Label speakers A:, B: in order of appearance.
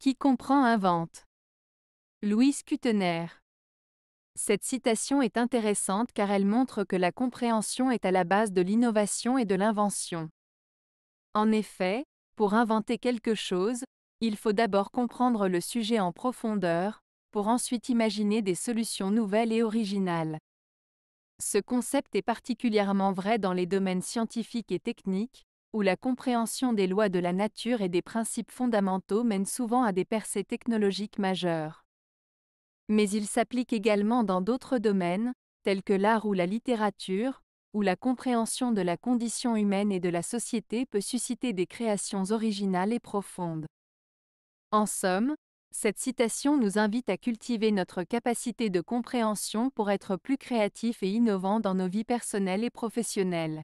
A: Qui comprend invente. Louise Kutener. Cette citation est intéressante car elle montre que la compréhension est à la base de l'innovation et de l'invention. En effet, pour inventer quelque chose, il faut d'abord comprendre le sujet en profondeur, pour ensuite imaginer des solutions nouvelles et originales. Ce concept est particulièrement vrai dans les domaines scientifiques et techniques, où la compréhension des lois de la nature et des principes fondamentaux mène souvent à des percées technologiques majeures. Mais il s'applique également dans d'autres domaines, tels que l'art ou la littérature, où la compréhension de la condition humaine et de la société peut susciter des créations originales et profondes. En somme, cette citation nous invite à cultiver notre capacité de compréhension pour être plus créatifs et innovants dans nos vies personnelles et professionnelles.